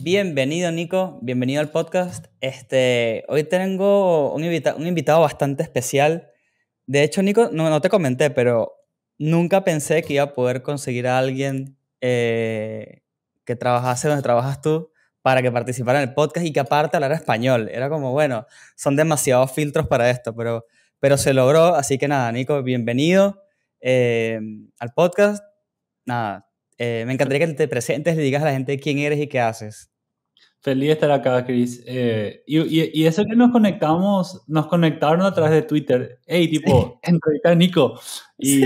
Bienvenido Nico, bienvenido al podcast. Este, hoy tengo un, un invitado bastante especial. De hecho, Nico, no, te comenté, pero nunca pensé que iba a poder conseguir a alguien eh, que trabajase donde trabajas tú para que participara en el podcast y que aparte hablara español. Era como, bueno, son demasiados filtros para esto, pero, pero se logró. Así que nada, Nico, bienvenido. Eh, al podcast. Nada, eh, me encantaría que te presentes, le digas a la gente quién eres y qué haces. Feliz de estar acá, Chris. Eh, y, y, eso que nos conectamos, nos conectaron a través de Twitter. Hey, tipo, entrevista Nico. Y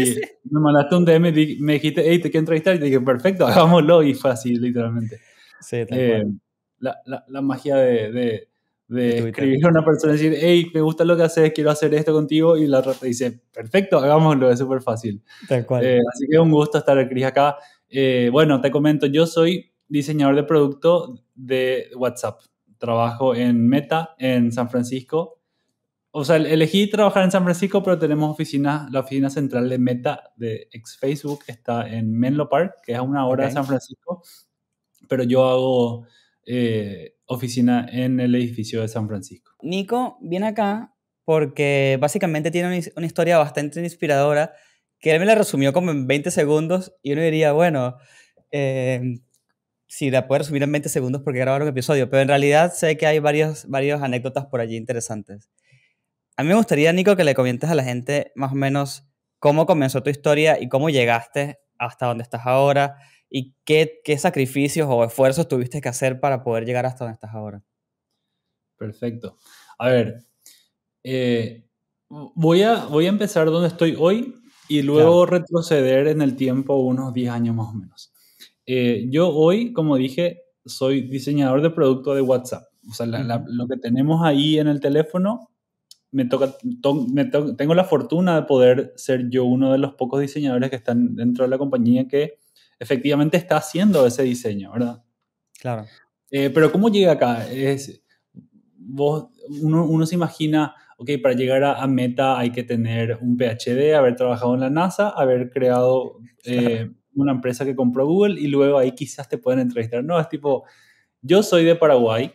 me mandaste un DM y me dijiste, hey, te quiero entrevistar. Y dije, perfecto, hagámoslo. Y fue así, literalmente. Sí, eh, la, la, la, magia de, de escribir a una persona y decir, hey, me gusta lo que haces, quiero hacer esto contigo, y la otra te dice, perfecto, hagámoslo, es súper fácil. Eh, así que un gusto estar, Cris, acá. Eh, bueno, te comento, yo soy diseñador de producto de WhatsApp. Trabajo en Meta, en San Francisco. O sea, elegí trabajar en San Francisco, pero tenemos oficina, la oficina central de Meta, de ex Facebook, está en Menlo Park, que es a una hora de San Francisco. Pero yo hago... Eh, oficina en el edificio de San Francisco. Nico viene acá porque básicamente tiene una historia bastante inspiradora que él me la resumió como en 20 segundos y uno diría, bueno, eh, si la puede resumir en 20 segundos porque grabaron un episodio, pero en realidad sé que hay varias varios anécdotas por allí interesantes. A mí me gustaría, Nico, que le comentes a la gente más o menos cómo comenzó tu historia y cómo llegaste hasta donde estás ahora, y qué, qué sacrificios o esfuerzos tuviste que hacer para poder llegar hasta donde estás ahora. Perfecto. A ver, eh, voy, a, voy a empezar donde estoy hoy y luego retroceder en el tiempo unos 10 años más o menos. Eh, yo hoy, como dije, soy diseñador de producto de WhatsApp. O sea, lo que tenemos ahí en el teléfono, me toca, tengo la fortuna de poder ser yo uno de los pocos diseñadores que están dentro de la compañía que efectivamente está haciendo ese diseño, ¿verdad? Claro. Eh, pero ¿cómo llega acá? Es, uno, se imagina, ok, para llegar a, Meta hay que tener un PhD, haber trabajado en la NASA, haber creado eh, una empresa que compró Google y luego ahí quizás te pueden entrevistar. No, es tipo, yo soy de Paraguay,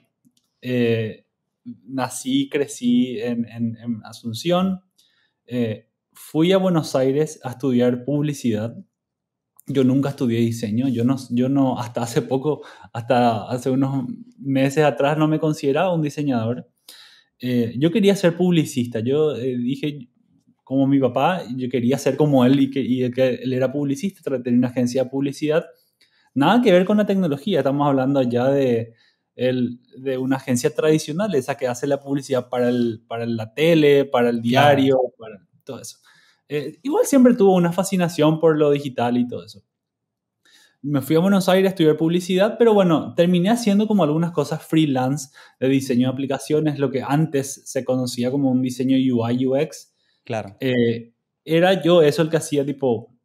eh, nací nací, crecí en Asunción, fui a Buenos Aires a estudiar publicidad yo nunca estudié diseño, yo no, yo no, hasta hace poco, hasta hace unos meses atrás no me consideraba un diseñador. Eh, yo quería ser publicista, yo eh, dije, como mi papá, yo quería ser como él y que, que él era publicista, tenía una agencia de publicidad. Nada que ver con la tecnología, estamos hablando ya de, el, de una agencia tradicional, esa que hace la publicidad para, el, para la tele, para el diario, para todo eso. Eh, igual siempre tuvo una fascinación por lo digital y todo eso. Me fui a Buenos Aires a estudiar publicidad, pero bueno, terminé haciendo como algunas cosas freelance de diseño de aplicaciones, lo que antes se conocía como un diseño UI UX. Claro. Eh, era yo eso el que hacía tipo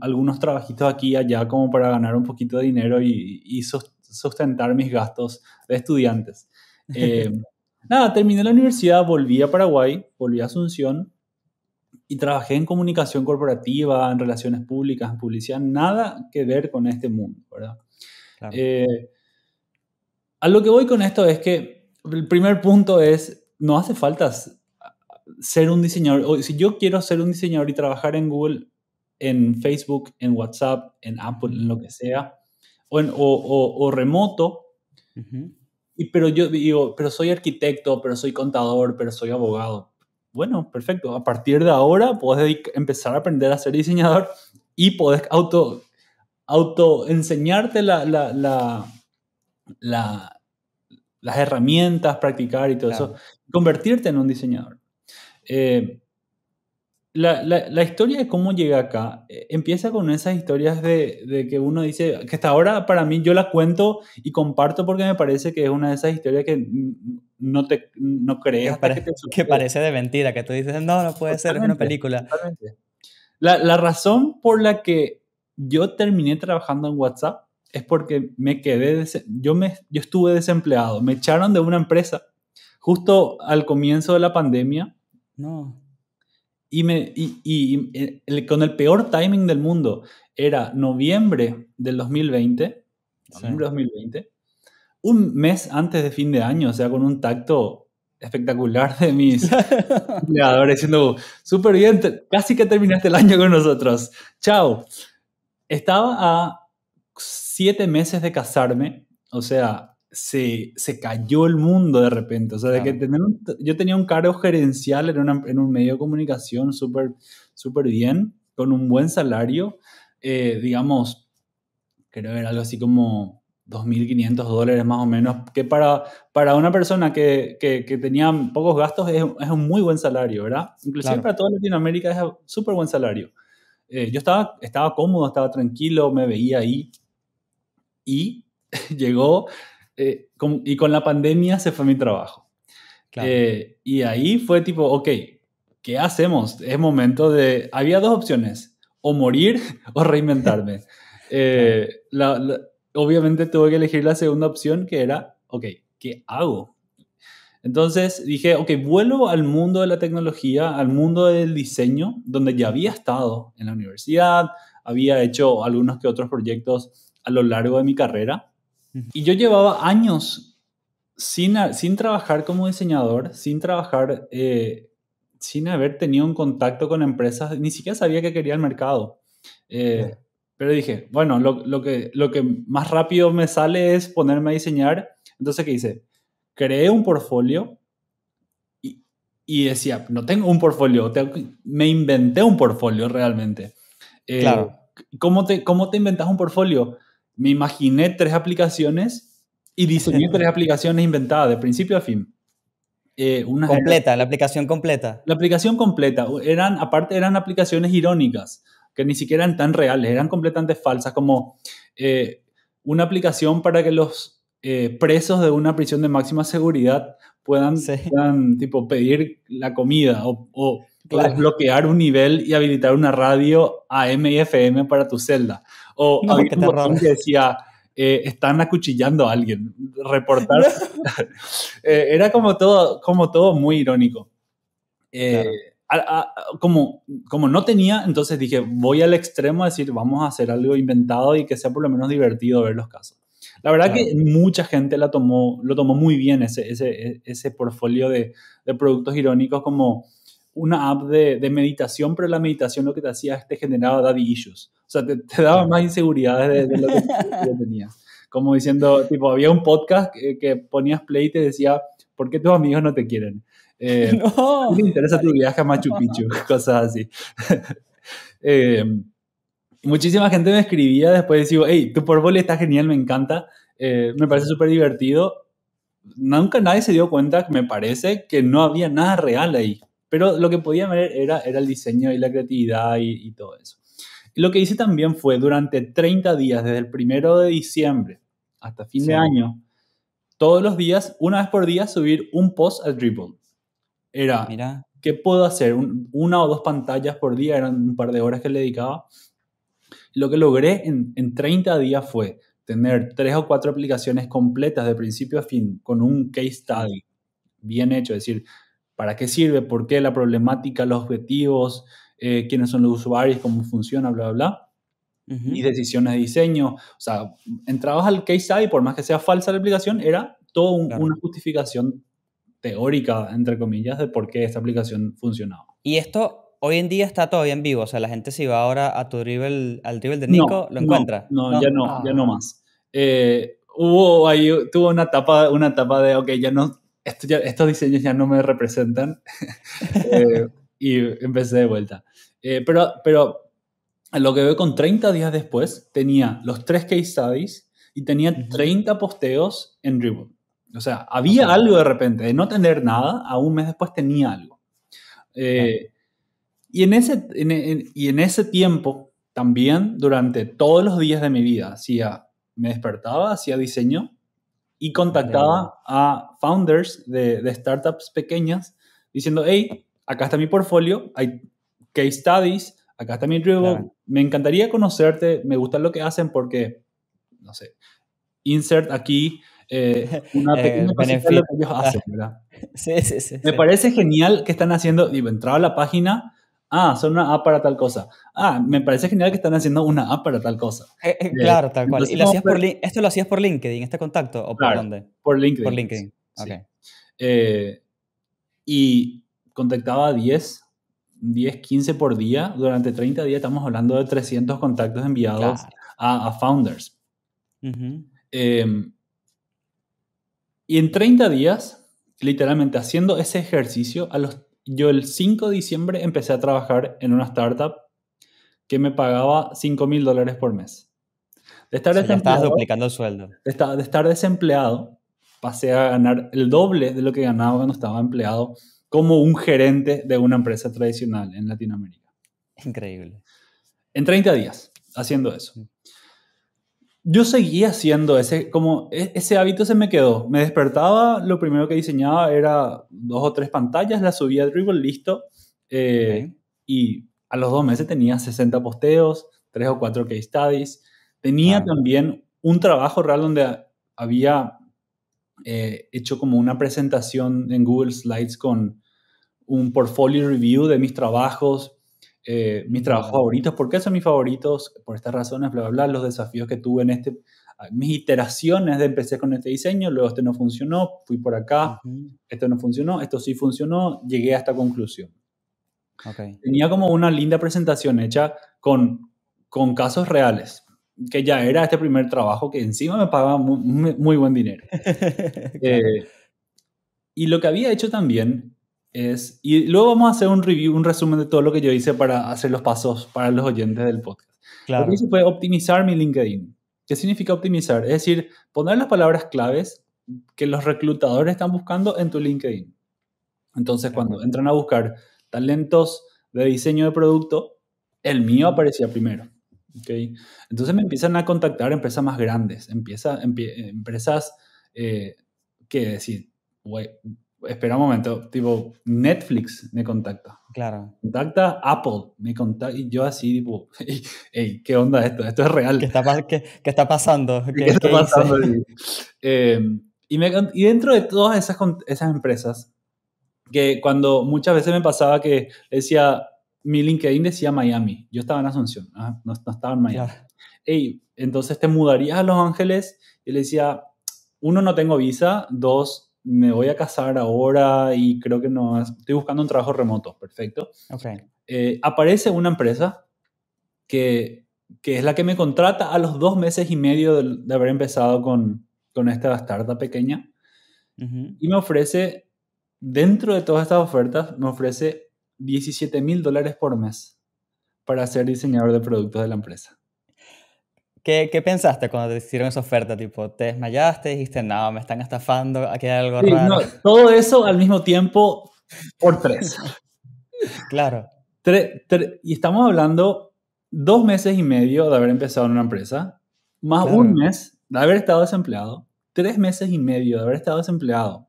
algunos trabajitos aquí y allá como para ganar un poquito de dinero y, sustentar mis gastos de estudiantes. Eh, nada, terminé la universidad, volví a Paraguay, volví a Asunción y trabajé en comunicación corporativa, en relaciones públicas, en publicidad, nada que ver con este mundo, ¿verdad? Eh, a lo que voy con esto es que el primer punto es, no hace falta ser un diseñador, si yo quiero ser un diseñador y trabajar en Google, en Facebook, en WhatsApp, en Apple, en lo que sea, o, remoto, y, pero yo digo, pero soy arquitecto, pero soy contador, pero soy abogado bueno, perfecto, a partir de ahora puedes empezar a aprender a ser diseñador y podés auto, auto enseñarte las herramientas, practicar y todo eso, convertirte en un diseñador. Eh, la, historia de cómo llegué acá eh, empieza con esas historias de, que uno dice, que hasta ahora para mí yo la cuento y comparto porque me parece que es una de esas historias que no te no crees. Que, parece de mentira, que tú dices, no, no puede ser, una película. La, razón por la que yo terminé trabajando en WhatsApp es porque me quedé, yo, me, yo estuve desempleado, me echaron de una empresa justo al comienzo de la pandemia. No y, y, eh, con el peor timing del mundo era noviembre del 2020, noviembre del 2020, un mes antes de fin de año, o sea, con un tacto espectacular de mis empleadores diciendo, súper bien, casi que terminaste el año con nosotros, chao. Estaba a siete meses de casarme, o sea, se, cayó el mundo de repente. O sea, de que yo tenía un cargo gerencial en, en un medio de comunicación súper super bien, con un buen salario, eh, digamos, creo que era algo así como 2.500 dólares más o menos, que para, para una persona que, que, tenía pocos gastos es, un muy buen salario, ¿verdad? Inclusive para toda Latinoamérica es un súper buen salario. Eh, yo estaba, estaba cómodo, estaba tranquilo, me veía ahí y llegó eh, y con la pandemia se fue mi trabajo. Eh, y ahí fue tipo, ok, ¿qué hacemos? Es momento de... Había dos opciones, o morir o reinventarme. Eh, obviamente tuve que elegir la segunda opción que era, ok, ¿qué hago? Entonces dije, ok, vuelvo al mundo de la tecnología, al mundo del diseño, donde ya había estado en la universidad, había hecho algunos que otros proyectos a lo largo de mi carrera, y yo llevaba años sin, sin trabajar como diseñador, sin trabajar, eh, sin haber tenido un contacto con empresas, ni siquiera sabía que quería el mercado. Eh, pero dije, bueno, lo, lo, que, lo que más rápido me sale es ponerme a diseñar. Entonces, ¿qué hice? Creé un portfolio y, y decía, no tengo un portfolio, me inventé un portfolio realmente. Eh, claro. ¿cómo te, ¿Cómo te inventas un portfolio? me imaginé tres aplicaciones y diseñé tres aplicaciones inventadas de principio a fin. Eh, una completa, la aplicación completa. La aplicación completa. Eran, aparte eran aplicaciones irónicas, que ni siquiera eran tan reales, eran completamente falsas, como eh, una aplicación para que los eh, presos de una prisión de máxima seguridad puedan, tipo, pedir la comida o, o desbloquear un nivel y habilitar una radio AM y FM para tu celda. O no, había que decía, eh, están acuchillando a alguien, reportar. Eh, era como todo, como todo muy irónico. Eh, como, como no tenía, entonces dije, voy al extremo a decir, vamos a hacer algo inventado y que sea por lo menos divertido ver los casos. La verdad que mucha gente la tomó, lo tomó muy bien ese, ese, ese portfolio de, de productos irónicos como una app de, de, meditación, pero la meditación lo que te hacía es que te generaba daddy issues sea, te, daba más inseguridades de, lo que, yo tenías. Como diciendo, tipo, había un podcast que, ponías play y te decía, ¿por qué tus amigos no te quieren? Eh, no. ¿Te interesa tu viaje a Machu Picchu? Cosas así. Eh, muchísima gente me escribía después y digo, hey, tu portfolio está genial, me encanta, eh, me parece súper divertido. Nunca nadie se dio cuenta, me parece, que no había nada real ahí. Pero lo que podía ver era, era el diseño y la creatividad y todo eso. Lo que hice también fue durante 30 días, desde el primero de diciembre hasta fin de año, todos los días, una vez por día, subir un post al Dribble. Era, Mira. ¿qué puedo hacer? una o dos pantallas por día, eran un par de horas que le dedicaba. Lo que logré en, 30 días fue tener tres o cuatro aplicaciones completas de principio a fin con un case study bien hecho, es decir, para qué sirve, por qué la problemática, los objetivos, eh, quiénes son los usuarios, cómo funciona, bla, bla, bla. Y decisiones de diseño. O sea, entrabas al case study, por más que sea falsa la aplicación, era toda una justificación teórica, entre comillas, de por qué esta aplicación funcionaba. Y esto hoy en día está todavía en vivo. O sea, la gente si va ahora a tu al dribble de Nico, lo encuentra. No, ya no, ah. ya no más. Eh, hubo ahí, tuvo una etapa, una etapa de, ok, ya no, estos diseños ya no me representan. eh, y empecé de vuelta. Eh, pero, pero a lo que veo con 30 días después, tenía los tres case studies y tenía 30 posteos en dribbble O sea, había algo de repente, de no tener nada, a un mes después tenía algo. Eh, y, en ese, y en ese tiempo, también durante todos los días de mi vida, hacía, me despertaba, hacía diseño y contactaba a founders de, de startups pequeñas diciendo, hey, acá está mi portfolio, hay case studies, acá está mi dribble me encantaría conocerte, me gusta lo que hacen porque, no sé, insert aquí eh, una eh, pequeña eh, Sí, sí, sí. Me parece genial que están haciendo, digo, entraba a la página, ah, son una app para tal cosa. Ah, me parece genial que están haciendo una app para tal cosa. Eh, claro, tal cual. ¿Y esto lo hacías por LinkedIn, este contacto? ¿O por dónde? Por LinkedIn. Por LinkedIn, ok. y contactaba 10, 10, 15 por día. Durante 30 días estamos hablando de 300 contactos enviados a, founders. Em, y en 30 días, literalmente haciendo ese ejercicio, a los, yo el 5 de diciembre empecé a trabajar en una startup que me pagaba 5 mil dólares por mes. De estar duplicando el sueldo. De de estar desempleado, pasé a ganar el doble de lo que ganaba cuando estaba empleado como un gerente de una empresa tradicional en Latinoamérica. Increíble. En 30 días haciendo eso. Yo seguía haciendo ese, como e, ese hábito se me quedó. Me despertaba, lo primero que diseñaba era dos o tres pantallas, las subía a Dribble, listo. Eh, y a los dos meses tenía 60 posteos, tres o cuatro case studies. Tenía también un trabajo real donde había eh, hecho como una presentación en Google Slides con un portfolio review de mis trabajos, eh, mis trabajos favoritos, por qué son mis favoritos, por estas razones, bla, bla, bla, los desafíos que tuve en este, ah, mis iteraciones de empecé con este diseño, luego este no funcionó, fui por acá, este esto no funcionó, esto sí funcionó, llegué a esta conclusión. Tenía como una linda presentación hecha con, con casos reales, que ya era este primer trabajo que encima me pagaba muy, buen dinero. Eh, y lo que había hecho también y luego vamos a hacer un review, un resumen de todo lo que yo hice para hacer los pasos para los oyentes del podcast. Lo que hice fue optimizar mi LinkedIn. ¿Qué significa optimizar? Es decir, poner las palabras claves que los reclutadores están buscando en tu LinkedIn. Entonces, cuando entran a buscar talentos de diseño de producto, el mío aparecía primero. ¿okay? Entonces me empiezan a contactar empresas más grandes, empresas eh, que decir, espera un momento, tipo, Netflix me contacta. Claro. Contacta Apple, me contacta, y yo así, tipo, hey, ¿qué onda esto? Esto es real. ¿Qué está, qué, qué está pasando? ¿Qué, ¿Qué está pasando? Em, y, y, dentro de todas esas, esas empresas, que cuando muchas veces me pasaba que decía, mi LinkedIn decía Miami, yo estaba en Asunción, ah, no, no estaba en Miami. Hey, entonces te mudarías a Los Ángeles, y le decía, uno, no tengo visa, dos, me voy a casar ahora y creo que no, estoy buscando un trabajo remoto, perfecto. Eh, aparece una empresa que, es la que me contrata a los dos meses y medio de, haber empezado con, con, esta bastarda pequeña y me ofrece, dentro de todas estas ofertas, me ofrece 17 mil dólares por mes para ser diseñador de productos de la empresa. ¿Qué, pensaste cuando te hicieron esa oferta? Tipo, ¿te desmayaste? ¿Dijiste, no, me están estafando? ¿Aquí hay algo raro? todo eso al mismo tiempo por tres. claro. y estamos hablando dos meses y medio de haber empezado en una empresa, más un mes de haber estado desempleado, tres meses y medio de haber estado desempleado,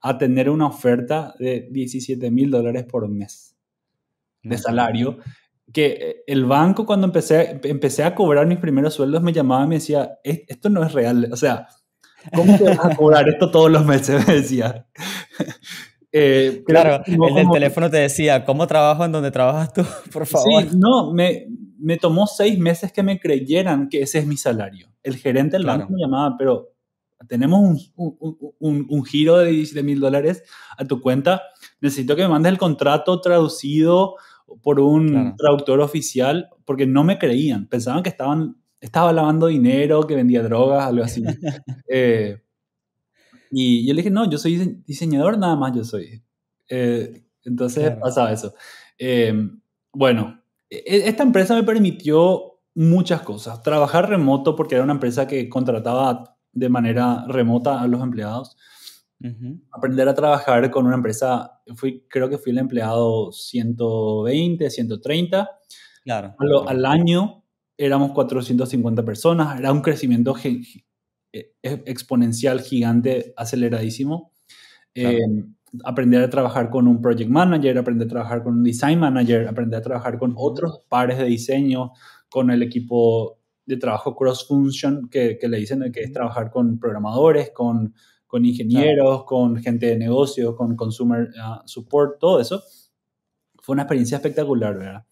a tener una oferta de 17 mil dólares por mes de salario, que eh, el banco cuando empecé, empecé a cobrar mis primeros sueldos me llamaba y me decía, esto no es real, o sea, ¿cómo te vas a cobrar esto todos los meses? Me decía. Eh, claro, el teléfono te decía, ¿cómo trabajo en donde trabajas tú? Por favor. Sí, no, me, me tomó seis meses que me creyeran que ese es mi salario. El gerente del banco me llamaba, pero tenemos un, un, un, un giro de 17 mil dólares a tu cuenta, necesito que me mandes el contrato traducido por un traductor oficial porque no me creían, pensaban que estaban, estaba lavando dinero, que vendía drogas, algo así. Eh, y yo le dije, no, yo soy diseñador nada más, yo soy. Eh, entonces pasaba eso. Em, bueno, e, e, esta empresa me permitió muchas cosas. Trabajar remoto porque era una empresa que contrataba de manera remota a los empleados. Aprender a trabajar con una empresa fui, creo que fui el empleado 120, 130. Claro. Al, año éramos 450 personas, era un crecimiento e, e, exponencial, gigante, aceleradísimo. Em, aprender a trabajar con un project manager, aprender a trabajar con un design manager, aprender a trabajar con otros pares de diseño, con el equipo de trabajo cross-function que, que, le dicen que es trabajar con programadores, con con ingenieros, con gente de negocios, con consumer ah, support, todo eso. Fue una experiencia espectacular, ¿verdad?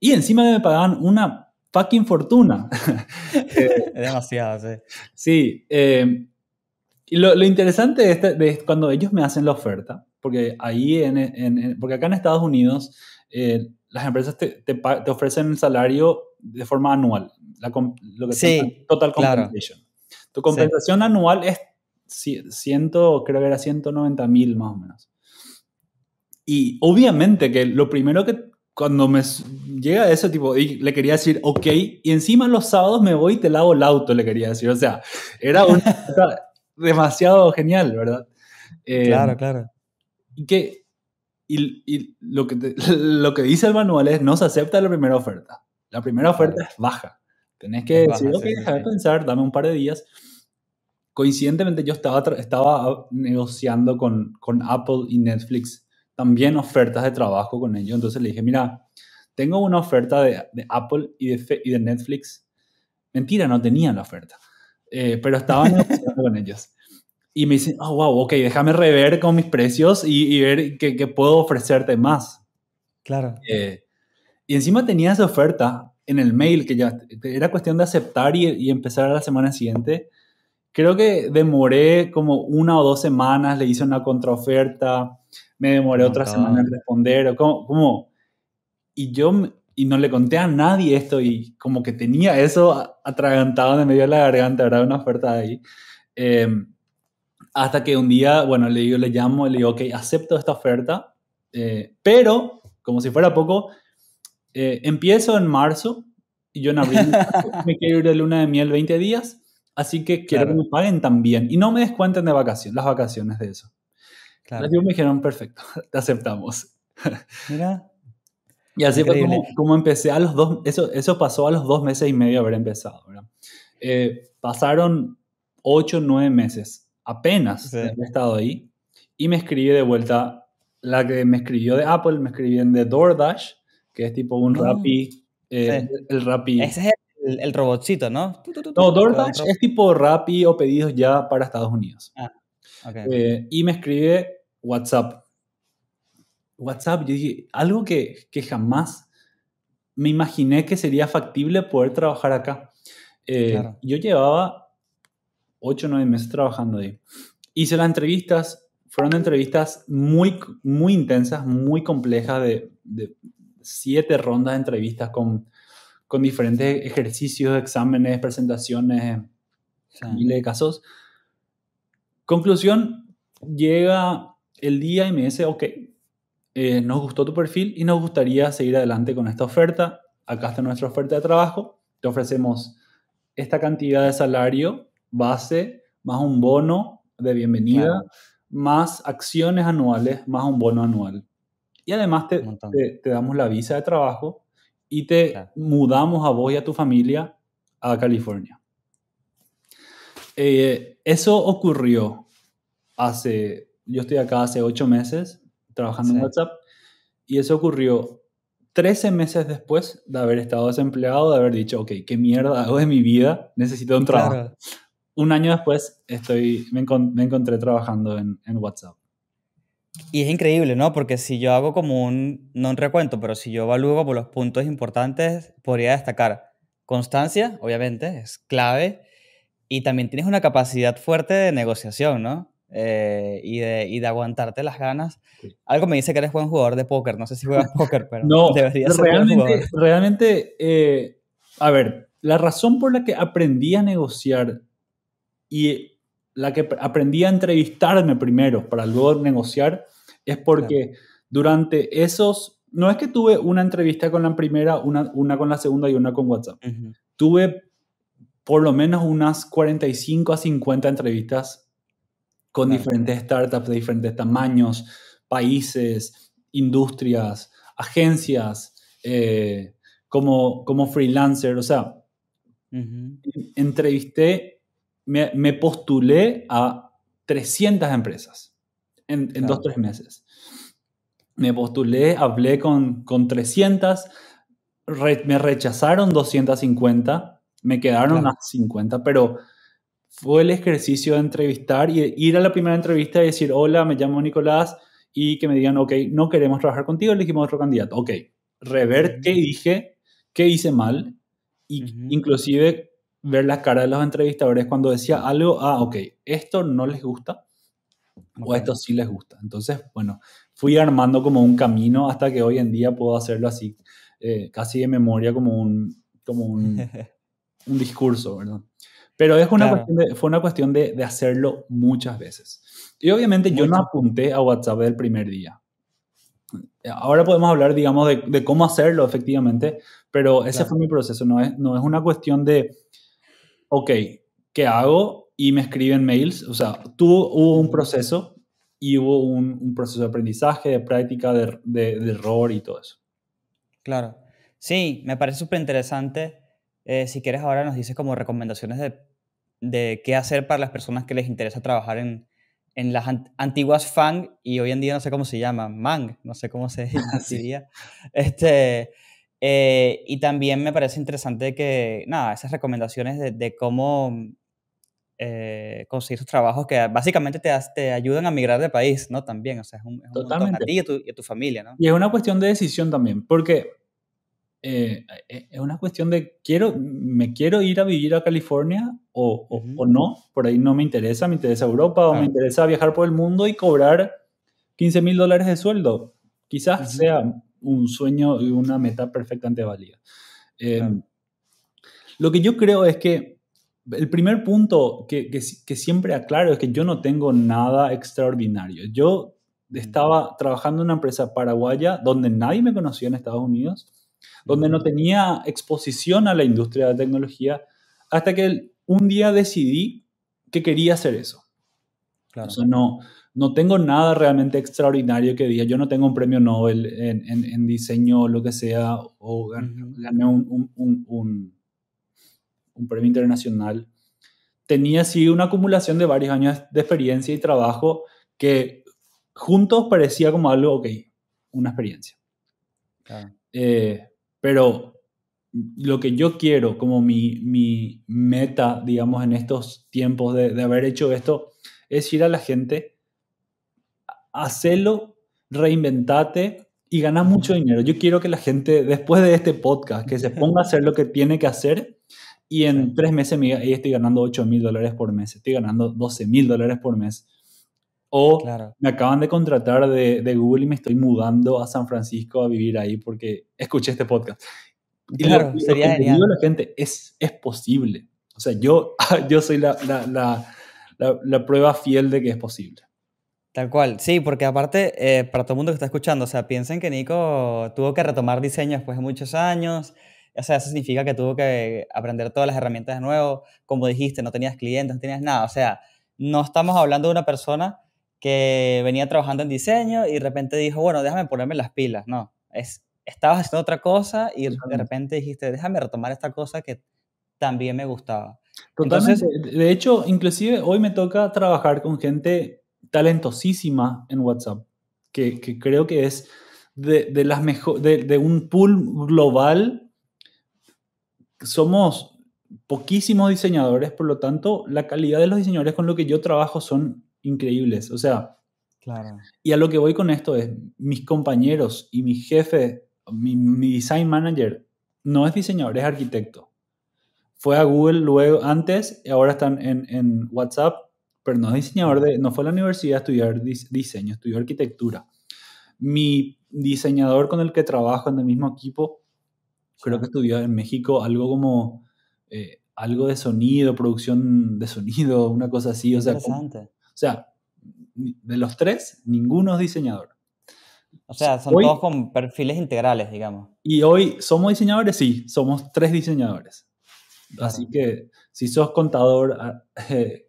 Y encima me pagaban una fucking fortuna. Demasiado, sí. Sí. Eh, y lo, interesante es este, cuando ellos me hacen la oferta, porque ahí en, porque acá en Estados Unidos eh, las empresas te, te, ofrecen el salario de forma anual, la, lo que sí, total compensation. Tu compensación anual es creo que era 190 mil más o menos. Y obviamente que lo primero que cuando me llega eso, tipo, y le quería decir, ok, y encima los sábados me voy y te lavo el auto, le quería decir. O sea, era demasiado genial, ¿verdad? Eh, claro, claro. Y que lo, que lo que dice el manual es, no se acepta la primera oferta. La primera oferta es baja. Tenés que es pensar, dame un par de días coincidentemente yo estaba, estaba negociando con, Apple y Netflix también ofertas de trabajo con ellos. Entonces le dije, mira, tengo una oferta de, Apple y de, y de Netflix. Mentira, no tenía la oferta, eh, pero estaba negociando con ellos. Y me dice oh, wow, ok, déjame rever con mis precios y, ver qué, puedo ofrecerte más. Claro. Eh, y encima tenía esa oferta en el mail que ya era cuestión de aceptar y, y empezar a la semana siguiente. Creo que demoré como una o dos semanas, le hice una contraoferta, me demoré otra semana en responder, o como, y yo y no le conté a nadie esto y como que tenía eso atragantado en medio de la garganta, habrá una oferta ahí. Em, hasta que un día, bueno, le digo, le llamo, le digo, ok, acepto esta oferta, eh, pero, como si fuera poco, eh, empiezo en marzo y yo en abril me quiero ir de luna de miel 20 días Así que quiero que me paguen también. Y no me descuenten de vacaciones, las vacaciones de eso. Claro. me dijeron, perfecto, te aceptamos. Mira. Y así fue como, empecé a los dos, eso, eso pasó a los dos meses y medio de haber empezado, eh, pasaron ocho, nueve meses, apenas he estado ahí, y me escribí de vuelta, la que me escribió de Apple, me en de DoorDash, que es tipo un rapi, ah. Rappi, eh, el Rappi. Ese es el, robotcito, ¿no? No, DoorDash es tipo Rappi o pedidos ya para Estados Unidos. Ah, eh, y me escribe WhatsApp. WhatsApp, yo dije, algo que, que jamás me imaginé que sería factible poder trabajar acá. Eh, yo llevaba 8 o 9 meses trabajando ahí. Hice las entrevistas, fueron entrevistas muy, muy intensas, muy complejas, de, de siete rondas de entrevistas con con diferentes ejercicios, exámenes, presentaciones, miles de casos. Conclusión, llega el día y me dice, ok, eh, nos gustó tu perfil y nos gustaría seguir adelante con esta oferta. Acá está nuestra oferta de trabajo. Te ofrecemos esta cantidad de salario base, más un bono de bienvenida, más acciones anuales, más un bono anual. Y además te damos la visa de trabajo y te mudamos a vos y a tu familia a California. Eh, eso ocurrió hace, yo estoy acá hace ocho meses trabajando en WhatsApp y eso ocurrió 13 meses después de haber estado desempleado, de haber dicho, ok, qué mierda hago de mi vida, necesito un trabajo. Un año después estoy, me, encontré trabajando en WhatsApp. Y es increíble, ¿no? Porque si yo hago como un, no un recuento, pero si yo evalúo por los puntos importantes, podría destacar constancia, obviamente, es clave, y también tienes una capacidad fuerte de negociación, ¿no? Eh, y, de, y, de, aguantarte las ganas. Algo me dice que eres buen jugador de póker, no sé si juegas póker, pero no, deberías realmente, jugador. Realmente, eh, a ver, la razón por la que aprendí a negociar y la que aprendí a entrevistarme primero para luego negociar, es porque durante esos, no es que tuve una entrevista con la primera, una, una con la segunda y una con WhatsApp. Tuve por lo menos unas 45 a 50 entrevistas con diferentes startups de diferentes tamaños, países, industrias, agencias, eh, como, como freelancer. O sea, entrevisté me, postulé a 300 empresas en, en dos, tres meses. Me postulé, hablé con, con 300, me rechazaron 250, me quedaron las 50, pero fue el ejercicio de entrevistar y ir a la primera entrevista y decir, hola, me llamo Nicolás, y que me digan, ok, no queremos trabajar contigo, elegimos otro candidato. Ok, rever qué dije, qué hice mal, y inclusive ver la cara de los entrevistadores cuando decía algo, ah, ok, esto no les gusta o esto sí les gusta. Entonces, bueno, fui armando como un camino hasta que hoy en día puedo hacerlo así, eh, casi de memoria, como un, como un, discurso, ¿verdad? Pero es una fue una cuestión de, hacerlo muchas veces. Y obviamente yo no apunté a WhatsApp el primer día. Ahora podemos hablar, digamos, de, cómo hacerlo efectivamente, pero ese fue mi proceso. No es, no es una cuestión de, ok, ¿qué hago? Y me escriben mails, o sea, tuvo, hubo un proceso y hubo un, un proceso de aprendizaje, de práctica, de, de, error y todo eso. Claro. Sí, me parece súper interesante. Eh, si quieres, ahora nos dices como recomendaciones de, de, qué hacer para las personas que les interesa trabajar en, en las antiguas FANG y hoy en día no sé cómo se llama, MANG, no sé cómo se ah, diría. Este, eh, y también me parece interesante que, nada, esas recomendaciones de, cómo mm, eh, conseguir sus trabajos que básicamente te, te, ayudan a migrar de país, ¿no? También, o sea, es un, es a ti y a, tu, y tu, familia, ¿no? Y es una cuestión de decisión también, porque eh, e, e, es una cuestión de, quiero, ¿me quiero ir a vivir a California o, o, no? Por ahí no me interesa, me interesa Europa o me interesa viajar por el mundo y cobrar 15 mil dólares de sueldo. Quizás sea un sueño y una meta perfectamente válida. Em, lo que yo creo es que el primer punto que, que, siempre aclaro es que yo no tengo nada extraordinario. Yo estaba trabajando en una empresa paraguaya donde nadie me conocía en Estados Unidos, donde no tenía exposición a la industria de la tecnología, hasta que un día decidí que quería hacer eso. Claro. O no, no tengo nada realmente extraordinario que diga, yo no tengo un premio Nobel en, diseño o lo que sea, o gané un, premio internacional. Tenía sí una acumulación de varios años de experiencia y trabajo que juntos parecía como algo, ok, una experiencia. Eh, pero lo que yo quiero como mi, meta, digamos, en estos tiempos de, de haber hecho esto, es ir a la gente hacelo, reinventate y gana mucho dinero. Yo quiero que la gente, después de este podcast, que se ponga a hacer lo que tiene que hacer y en tres meses me diga, estoy ganando 8 mil dólares por mes, estoy ganando 12 mil dólares por mes. O me acaban de contratar de, Google y me estoy mudando a San Francisco a vivir ahí porque escuché este podcast. Y claro, lo, sería digo a la gente es, es posible. O sea, yo, yo soy la, la, la prueba fiel de que es posible. Tal cual, sí, porque aparte, eh, para todo el mundo que está escuchando, o sea, piensen que Nico tuvo que retomar diseño después de muchos años, o sea, eso significa que tuvo que aprender todas las herramientas de nuevo, como dijiste, no tenías clientes, no tenías nada, o sea, no estamos hablando de una persona que venía trabajando en diseño y de repente dijo, bueno, déjame ponerme las pilas, no, es, estabas haciendo otra cosa y de repente dijiste, déjame retomar esta cosa que también me gustaba. Entonces, de hecho, inclusive hoy me toca trabajar con gente talentosísima en WhatsApp, que, creo que es de, las mejor, de, un pool global. Somos poquísimos diseñadores, por lo tanto, la calidad de los diseñadores con los que yo trabajo son increíbles. O sea, claro. y a lo que voy con esto es, mis compañeros y mi jefe, mi, design manager, no es diseñador, es arquitecto. Fue a Google luego antes, ahora están en WhatsApp pero no es diseñador de, no fue a la universidad a estudiar diseño, estudió arquitectura. Mi diseñador con el que trabajo en el mismo equipo, creo que estudió en México algo como eh, algo de sonido, producción de sonido, una cosa así. o sea, o sea, de los tres, ninguno es diseñador. O sea, son todos con perfiles integrales, digamos. Y hoy, ¿somos diseñadores? Sí, somos tres diseñadores. Así que si sos contador, ah, eh,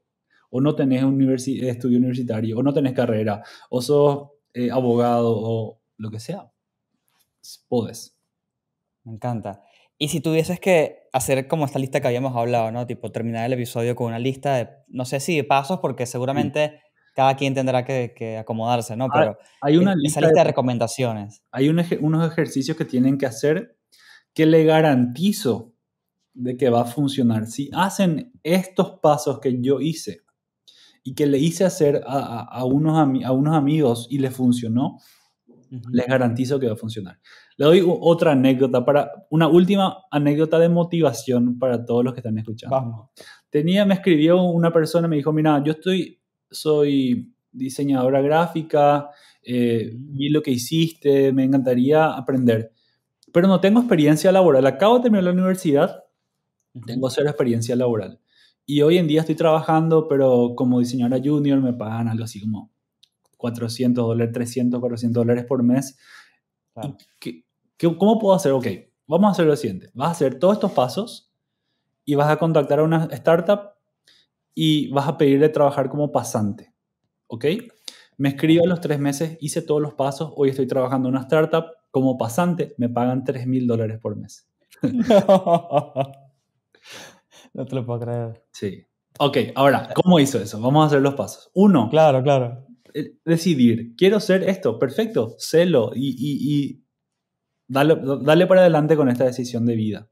o no tenés un estudio universitario, o no tenés carrera, o sos eh, abogado, o lo que sea. Podés. Me encanta. Y si tuvieses que hacer como esta lista que habíamos hablado, ¿no? Tipo, terminar el episodio con una lista de, no sé si de pasos, porque seguramente cada quien tendrá que, acomodarse, ¿no? Ah, Pero hay, una lista lista de, recomendaciones. Hay unos ejercicios que tienen que hacer que le garantizo de que va a funcionar. Si hacen estos pasos que yo hice, y que le hice hacer a, unos, amigos y les funcionó, les garantizo que va a funcionar. Le doy otra anécdota, para, una última anécdota de motivación para todos los que están escuchando. Tenía, me escribió una persona, me dijo, mira, yo estoy, soy diseñadora gráfica, eh, vi lo que hiciste, me encantaría aprender, pero no tengo experiencia laboral. Acabo de terminar la universidad, tengo cero experiencia laboral. Y hoy en día estoy trabajando, pero como diseñadora junior me pagan algo así como 400 dólares, 300, 400 dólares por mes. cómo puedo hacer? Ok, vamos a hacer lo siguiente. Vas a hacer todos estos pasos y vas a contactar a una startup y vas a pedirle trabajar como pasante. ¿Ok? Me escribo a los tres meses, hice todos los pasos, hoy estoy trabajando en una startup como pasante, me pagan 3000 mil dólares por mes. No te lo puedo creer. Sí. Ok, ahora, ¿cómo hizo eso? Vamos a hacer los pasos. Uno. Claro, claro. Eh, decidir, quiero ser esto, perfecto, sélo y, y, dale, para adelante con esta decisión de vida.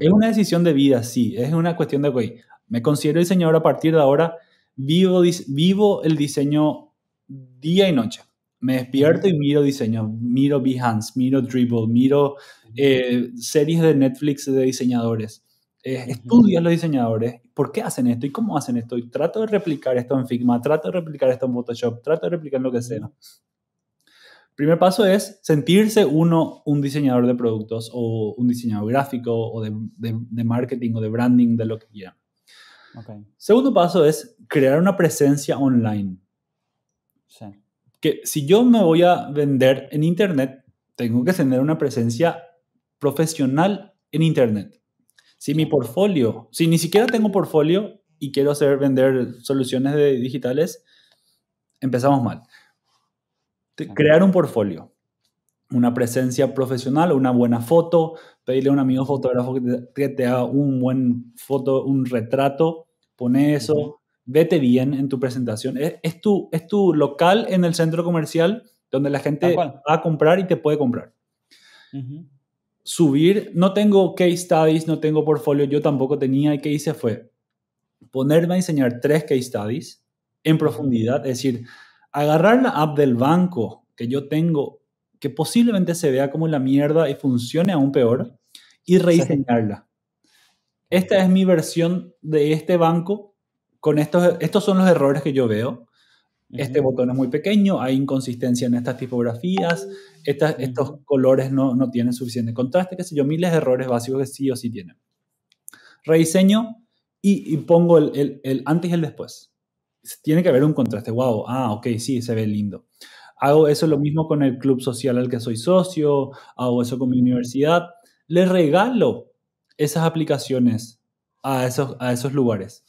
Es una decisión de vida, sí, es una cuestión de, que me considero diseñador a partir de ahora, vivo, vivo el diseño día y noche. Me despierto y miro diseño, miro Behance, miro Dribble, miro eh, series de Netflix de diseñadores. Eh, estudia a los diseñadores, ¿por qué hacen esto y cómo hacen esto? Y trato de replicar esto en Figma, trato de replicar esto en Photoshop, trato de replicar en lo que sea. Primer paso es sentirse uno un diseñador de productos o un diseñador gráfico o de, marketing o de branding, de lo que quiera. Segundo paso es crear una presencia online. Que si yo me voy a vender en Internet, tengo que tener una presencia profesional en Internet si mi portfolio, si ni siquiera tengo portfolio y quiero hacer vender soluciones digitales, empezamos mal. crear un portfolio, una presencia profesional, una buena foto, pedirle a un amigo fotógrafo que te, haga un buen foto, un retrato, pone eso, vete bien en tu presentación. Es, tu, es tu local en el centro comercial donde la gente va a comprar y te puede comprar subir, no tengo case studies, no tengo portfolio, yo tampoco tenía y que hice fue ponerme a diseñar tres case studies en profundidad, es decir, agarrar la app del banco que yo tengo, que posiblemente se vea como la mierda y funcione aún peor, y rediseñarla. Esta es mi versión de este banco, con estos, estos son los errores que yo veo. Este botón es muy pequeño, hay inconsistencia en estas tipografías, estos colores no, no, tienen suficiente contraste, qué sé yo, miles de errores básicos que sí o sí tienen. Rediseño y, pongo el, el, antes y el después. Tiene que haber un contraste, wow, ah, ok, sí, se ve lindo. Hago eso lo mismo con el club social al que soy socio, hago eso con mi universidad. Le regalo esas aplicaciones a esos, a esos lugares.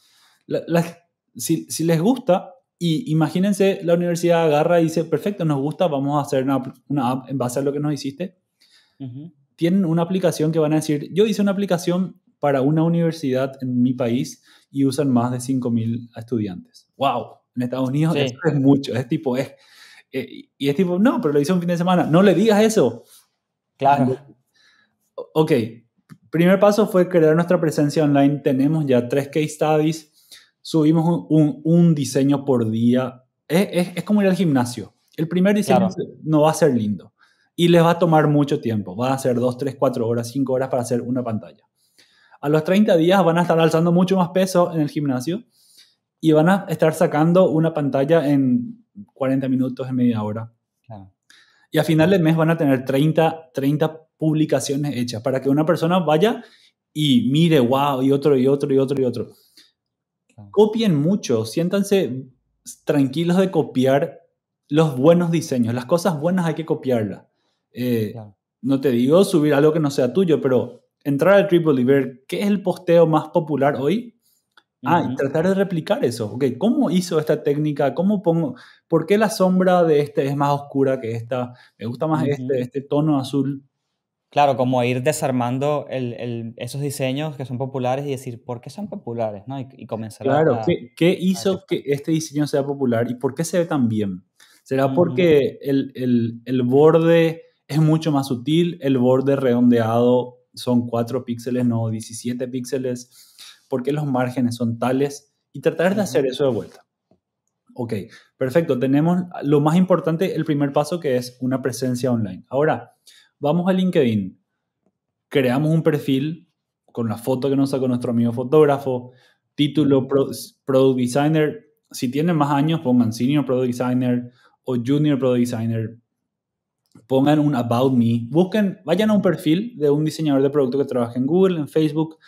si, si les gusta, y imagínense, la universidad agarra y dice, perfecto, nos gusta, vamos a hacer una, app en base a lo que nos hiciste. Tienen una aplicación que van a decir, yo hice una aplicación para una universidad en mi país y usan más de 5.000 estudiantes. ¡Wow! En Estados Unidos eso es mucho, es tipo, es, eh, y es tipo, no, pero lo hice un fin de semana, no le digas eso. Claro. Ok, primer paso fue crear nuestra presencia online, tenemos ya tres case studies subimos un, diseño por día. Es, como ir al gimnasio. El primer diseño no va a ser lindo y les va a tomar mucho tiempo. Va a ser 2, 3, 4 horas, 5 horas para hacer una pantalla. A los 30 días van a estar alzando mucho más peso en el gimnasio y van a estar sacando una pantalla en 40 minutos, en media hora. Y a final del mes van a tener 30, 30 publicaciones hechas para que una persona vaya y mire, wow, y otro, y otro, y otro, y otro. Copien mucho, siéntanse tranquilos de copiar los buenos diseños, las cosas buenas hay que copiarlas. Eh, no te digo subir algo que no sea tuyo, pero entrar al Triple y ver qué es el posteo más popular hoy. Ah, y tratar de replicar eso. Ok, ¿cómo hizo esta técnica? ¿Cómo pongo? ¿Por qué la sombra de este es más oscura que esta? Me gusta más este, este tono azul. Claro, como ir desarmando esos diseños que son populares y decir, ¿por qué son populares? ¿no? Y, comenzar claro, a... Claro, ¿qué, hizo que este diseño sea popular y por qué se ve tan bien? ¿Será porque el, borde es mucho más sutil, el borde redondeado son 4 píxeles, no 17 píxeles? ¿Por qué los márgenes son tales? Y tratar de hacer eso de vuelta. Ok, perfecto. Tenemos lo más importante, el primer paso que es una presencia online. Ahora, Vamos a LinkedIn, creamos un perfil con la foto que nos sacó nuestro amigo fotógrafo, título Product Designer. Si tienen más años, pongan Senior Product Designer o Junior Product Designer. Pongan un About Me. Busquen, vayan a un perfil de un diseñador de producto que trabaja en Google, en Facebook,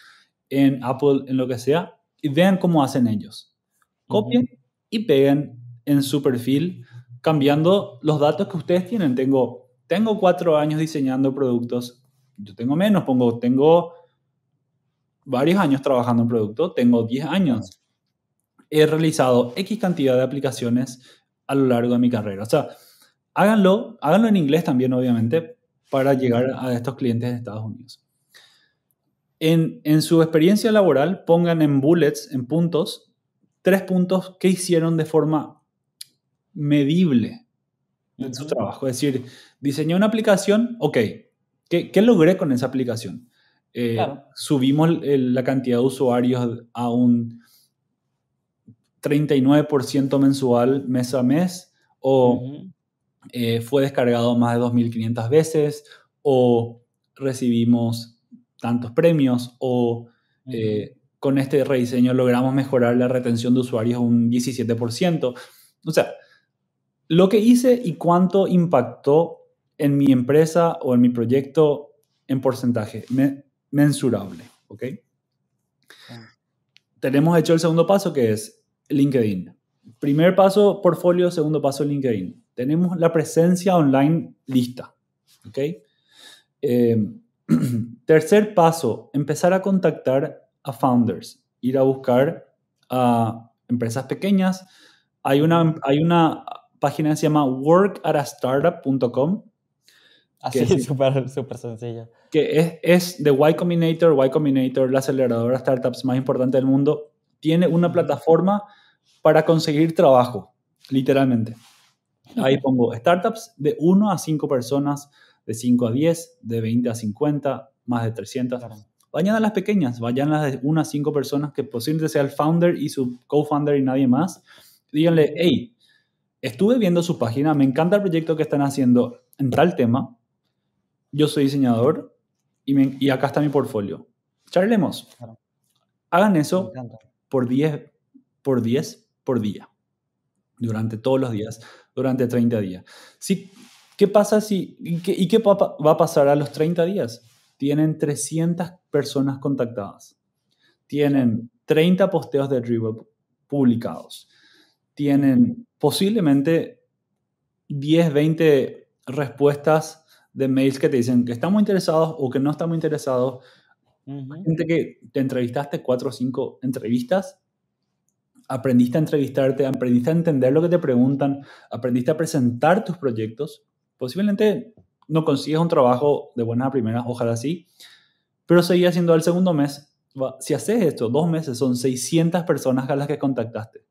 en Apple, en lo que sea, y vean cómo hacen ellos. Copien y peguen en su perfil cambiando los datos que ustedes tienen. Tengo tengo cuatro años diseñando productos, yo tengo menos, pongo, tengo varios años trabajando en producto, tengo 10 años. He realizado X cantidad de aplicaciones a lo largo de mi carrera. O sea, háganlo, háganlo en inglés también, obviamente, para llegar a estos clientes de Estados Unidos. En, en su experiencia laboral, pongan en bullets, en puntos, tres puntos que hicieron de forma medible, en su trabajo. Es decir, diseñé una aplicación, ok, ¿qué, logré con esa aplicación? Eh, subimos la cantidad de usuarios a un 39% mensual mes a mes, o eh, fue descargado más de 2.500 veces, o recibimos tantos premios, o eh, con este rediseño logramos mejorar la retención de usuarios un 17%. O sea, lo que hice y cuánto impactó en mi empresa o en mi proyecto en porcentaje mensurable, ¿ok? Ah. Tenemos hecho el segundo paso que es LinkedIn. Primer paso, portfolio, segundo paso, LinkedIn. Tenemos la presencia online lista, ¿ok? Eh, tercer paso, empezar a contactar a founders, ir a buscar a empresas pequeñas. Hay una, hay una página se llama workatastartup.com. Así es súper, sencillo. Que es, es, de Y Combinator, Y Combinator, la aceleradora startups más importante del mundo. Tiene una plataforma para conseguir trabajo, literalmente. Ahí pongo startups de 1 a 5 personas, de 5 a 10, de 20 a 50, más de 300. Vayan a las pequeñas, vayan a las de 1 a 5 personas que posiblemente sea el founder y su co-founder y nadie más. Díganle, hey, estuve viendo su página, me encanta el proyecto que están haciendo en tal tema. Yo soy diseñador y, acá está mi portfolio. Charlemos. Hagan eso por 10, por 10 por día. Durante todos los días, durante 30 días. ¿Qué pasa si, y qué, y va a pasar a los 30 días? Tienen 300 personas contactadas. Tienen 30 posteos de Dribbble publicados tienen posiblemente 10, 20 respuestas de mails que te dicen que están muy interesados o que no están muy interesados. Gente que te entrevistaste cuatro o cinco entrevistas, aprendiste a entrevistarte, aprendiste a entender lo que te preguntan, aprendiste a presentar tus proyectos. Posiblemente no consigues un trabajo de buenas primera primeras, ojalá sí, pero seguía siendo el segundo mes. Si haces esto, dos meses, son 600 personas a las que contactaste.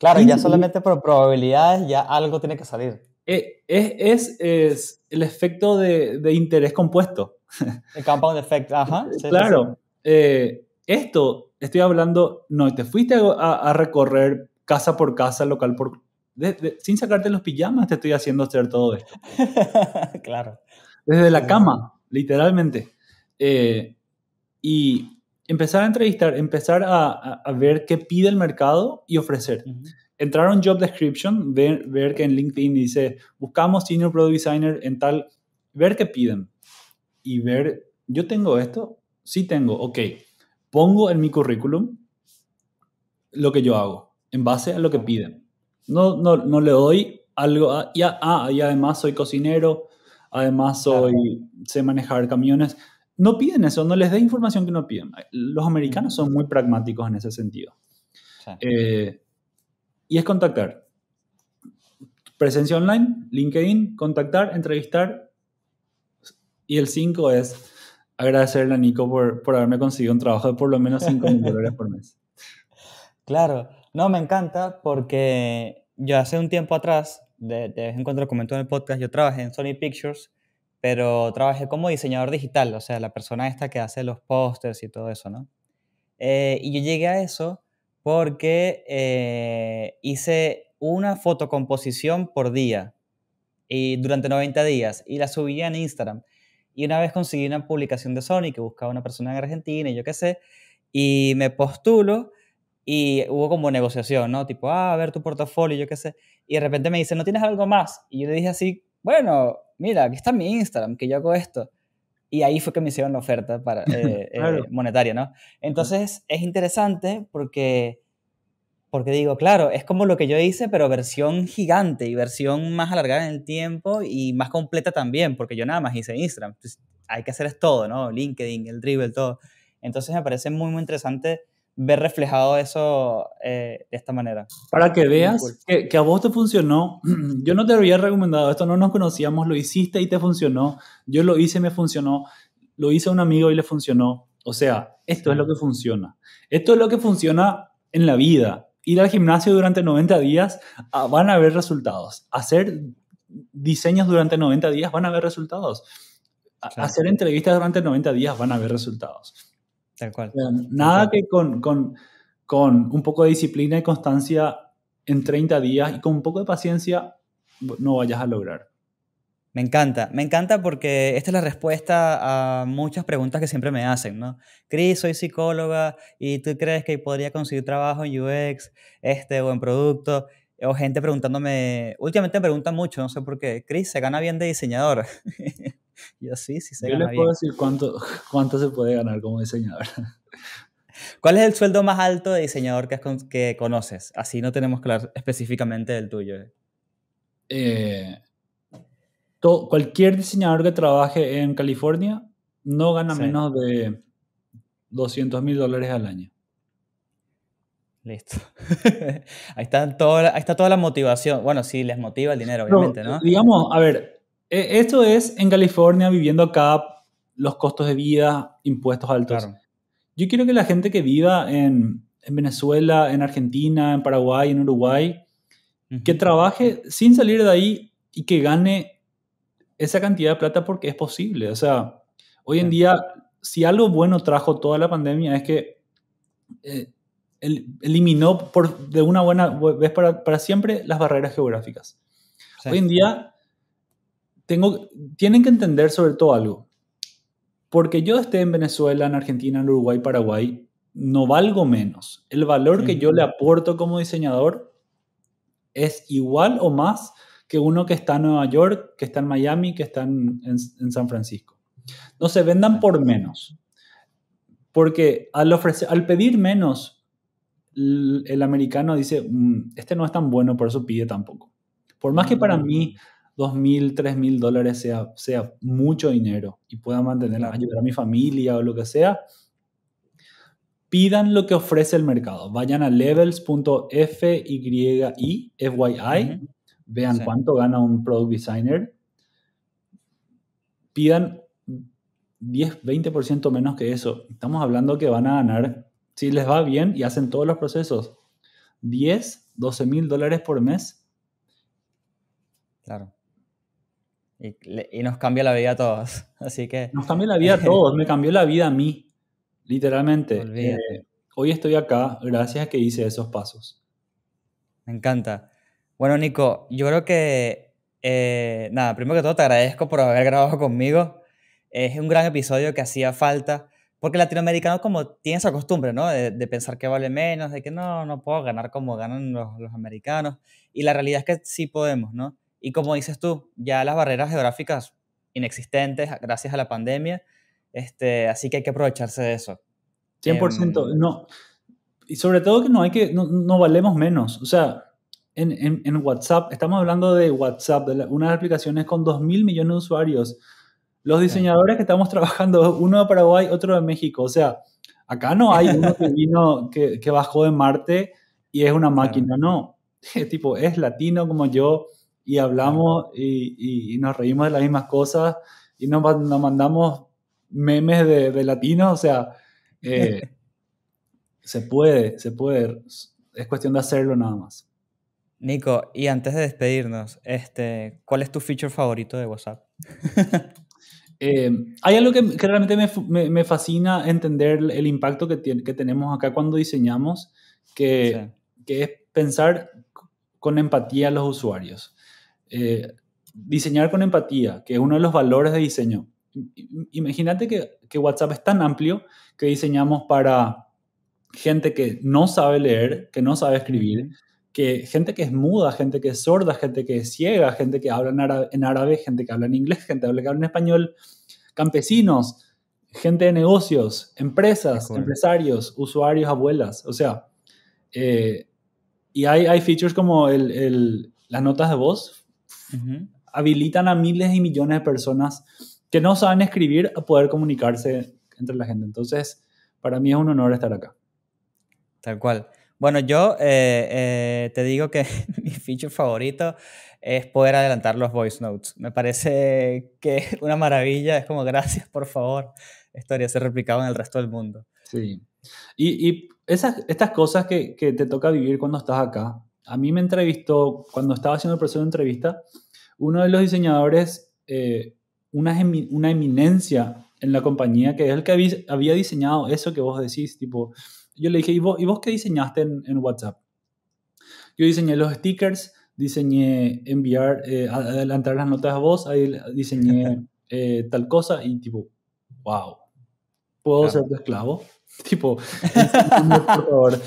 Claro, ya solamente por probabilidades ya algo tiene que salir. Eh, es, es, es el efecto de, de, interés compuesto. El compound effect, ajá. Eh, claro. Eh, esto, estoy hablando, no, te fuiste a, a recorrer casa por casa, local por... sin sacarte los pijamas te estoy haciendo hacer todo esto. claro. Desde la cama, literalmente. y empezar a entrevistar, empezar a, ver qué pide el mercado y ofrecer. Entrar a un job description, ver, ver que en LinkedIn dice, buscamos senior product designer en tal, ver qué piden y ver, yo tengo esto, sí tengo, ok, pongo en mi currículum lo que yo hago, en base a lo que piden. No, no, no le doy algo, y, ah, y además soy cocinero, además soy, sé manejar camiones no piden eso, no les dé información que no piden. Los americanos mm. son muy pragmáticos en ese sentido. Eh, y es contactar. Presencia online, LinkedIn, contactar, entrevistar. Y el 5 es agradecerle a Nico por, por, haberme conseguido un trabajo de por lo menos 5 mil dólares por mes. Claro, no, me encanta porque yo hace un tiempo atrás, de, vez en cuando lo comentó en el podcast, yo trabajé en Sony Pictures pero trabajé como diseñador digital, o sea, la persona esta que hace los pósters y todo eso, ¿no? Eh, y yo llegué a eso porque eh, hice una fotocomposición por día y durante 90 días y la subí en Instagram. Y una vez conseguí una publicación de Sony que buscaba una persona en Argentina y yo qué sé, y me postulo y hubo como negociación, ¿no? Tipo, ah, a ver tu portafolio, yo qué sé. Y de repente me dice, ¿no tienes algo más? Y yo le dije así bueno, mira, aquí está mi Instagram, que yo hago esto. Y ahí fue que me hicieron la oferta para, eh, eh, monetaria, ¿no? Entonces es interesante porque, porque digo, claro, es como lo que yo hice, pero versión gigante y versión más alargada en el tiempo y más completa también, porque yo nada más hice Instagram. hay que hacer es todo, ¿no? LinkedIn, el dribble, todo. Entonces me parece muy, muy interesante ver reflejado eso eh, de esta manera. Para que veas que, a vos te funcionó, yo no te había recomendado esto, no nos conocíamos, lo hiciste y te funcionó, yo lo hice y me funcionó, lo hice a un amigo y le funcionó. O sea, esto es lo que funciona. Esto es lo que funciona en la vida. Ir al gimnasio durante 90 días, ah, van a ver resultados. Hacer diseños durante 90 días, van a ver resultados. Hacer entrevistas durante 90 días, van a ver resultados Tal cual. Em, nada que con, un poco de disciplina y constancia en 30 días y con un poco de paciencia no vayas a lograr. Me encanta, me encanta porque esta es la respuesta a muchas preguntas que siempre me hacen, ¿no? Cris, soy psicóloga y tú crees que podría conseguir trabajo en UX este, o en producto o gente preguntándome, últimamente me preguntan mucho, no sé por qué, Cris, ¿se gana bien de diseñador? Yo sí, sí se Yo les puedo decir cuánto, cuánto se puede ganar como diseñador. ¿Cuál es el sueldo más alto de diseñador que, que conoces? Así no tenemos claro específicamente del tuyo. Eh, cualquier diseñador que trabaje en California no gana menos de 200 mil dólares al año. Listo. ahí, está toda, está toda la motivación. Bueno, sí, les motiva el dinero, obviamente, ¿no? Digamos, a ver, e, esto es en California, viviendo acá, los costos de vida, impuestos altos. Yo quiero que la gente que viva en, Venezuela, en Argentina, en Paraguay, en Uruguay, que trabaje sin salir de ahí y que gane esa cantidad de plata porque es posible. O sea, hoy en día, si algo bueno trajo toda la pandemia es que eh, eliminó por, de una buena vez para, para siempre las barreras geográficas. Hoy en día tengo, tienen que entender sobre todo algo. Porque yo esté en Venezuela, en Argentina, en Uruguay, Paraguay, no valgo menos. El valor que yo le aporto como diseñador es igual o más que uno que está en Nueva York, que está en Miami, que está en, San Francisco. No se vendan por menos. Porque al, ofrecer, al pedir menos, el, americano dice, mm, este no es tan bueno, por eso pide tampoco. Por más que para mm. mí 2.000, 3.000 dólares sea, sea mucho dinero y pueda mantener, ayudar a mi familia o lo que sea, pidan lo que ofrece el mercado. Vayan a levels.fyi, FYI, vean cuánto gana un product designer. Pidan 10, 20% menos que eso. Estamos hablando que van a ganar, si les va bien y hacen todos los procesos, 10, 12 mil dólares por mes. Claro. Y, nos cambió la vida a todos. Así que. Nos cambió la vida a todos, me cambió la vida a mí, literalmente. Eh, hoy estoy acá gracias a que hice esos pasos. Me encanta. Bueno, Nico, yo creo que. Eh, nada, primero que todo te agradezco por haber grabado conmigo. Es un gran episodio que hacía falta. Porque el latinoamericano como tiene esa costumbre, ¿no? De, pensar que vale menos, de que no, no puedo ganar como ganan los, los americanos. Y la realidad es que sí podemos, ¿no? Y como dices tú, ya las barreras geográficas inexistentes gracias a la pandemia, este, así que hay que aprovecharse de eso. 100%, em, no. Y sobre todo que no hay que, no, no valemos menos. O sea, en, en, WhatsApp, estamos hablando de WhatsApp, de unas una aplicaciones con 2 mil millones de usuarios. Los diseñadores que estamos trabajando, uno de Paraguay, otro de México. O sea, acá no hay un que que, que bajó de Marte y es una máquina, no. tipo, es latino como yo, y hablamos y, y, nos reímos de las mismas cosas y nos, nos mandamos memes de, de latinos, o sea, eh, se puede, se puede, es cuestión de hacerlo nada más. Nico, y antes de despedirnos, este, ¿cuál es tu feature favorito de WhatsApp? Eh, hay algo que, realmente me, me, fascina entender el impacto que, tiene, que tenemos acá cuando diseñamos, que, que es pensar con empatía a los usuarios. Eh, diseñar con empatía, que es uno de los valores de diseño. Imagínate que, WhatsApp es tan amplio que diseñamos para gente que no sabe leer, que no sabe escribir, que gente que es muda, gente que es sorda, gente que es ciega, gente que habla en árabe, gente que habla en inglés, gente que habla, en español, campesinos, gente de negocios, empresas, empresarios, usuarios, abuelas. O sea, eh, y hay, features como las notas de voz, habilitan a miles y millones de personas que no saben escribir a poder comunicarse entre la gente. Entonces, para mí es un honor estar acá. Tal cual. Bueno, yo eh, eh, te digo que mi feature favorito es poder adelantar los voice notes. Me parece que es una maravilla. Es como, gracias, por favor. Esto ser replicado en el resto del mundo. Sí. Y, y esas, estas cosas que, que, te toca vivir cuando estás acá, a mí me entrevistó, cuando estaba haciendo el proceso de entrevista, uno de los diseñadores, eh, una, una, eminencia en la compañía, que es el que había diseñado eso que vos decís, tipo, yo le dije, ¿y vos, ¿y qué diseñaste en, WhatsApp? Yo diseñé los stickers, diseñé enviar, eh, adelantar las notas a vos, ahí diseñé eh, tal cosa y tipo, wow, ¿puedo ser tu esclavo? Tipo, por favor.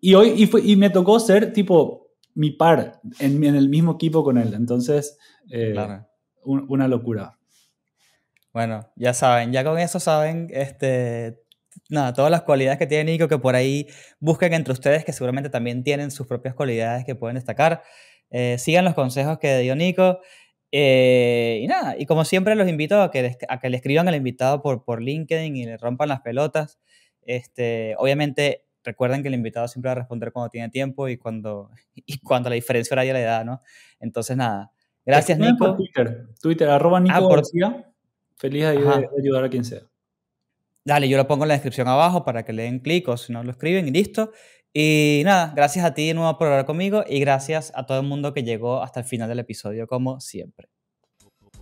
Y, hoy, y, me tocó ser tipo mi par en, el mismo equipo con él. Entonces, eh, una locura. Bueno, ya saben, ya con eso saben, este, nada, todas las cualidades que tiene Nico, que por ahí busquen entre ustedes, que seguramente también tienen sus propias cualidades que pueden destacar. Eh, sigan los consejos que dio Nico. Eh, y nada, y como siempre los invito a que, que le escriban al invitado por, por LinkedIn y le rompan las pelotas. Este, obviamente recuerden que el invitado siempre va a responder cuando tiene tiempo y cuando, cuando la diferencia horaria la da, ¿no? Entonces, nada. Gracias, Nico. Twitter, Twitter, arroba Nico ah, García. Feliz de, ayudar a quien sea. Dale, yo lo pongo en la descripción abajo para que le den clic o si no lo escriben y listo. Y nada, gracias a ti de nuevo por hablar conmigo y gracias a todo el mundo que llegó hasta el final del episodio, como siempre.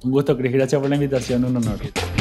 Un gusto, Cris. Gracias por la invitación, un honor.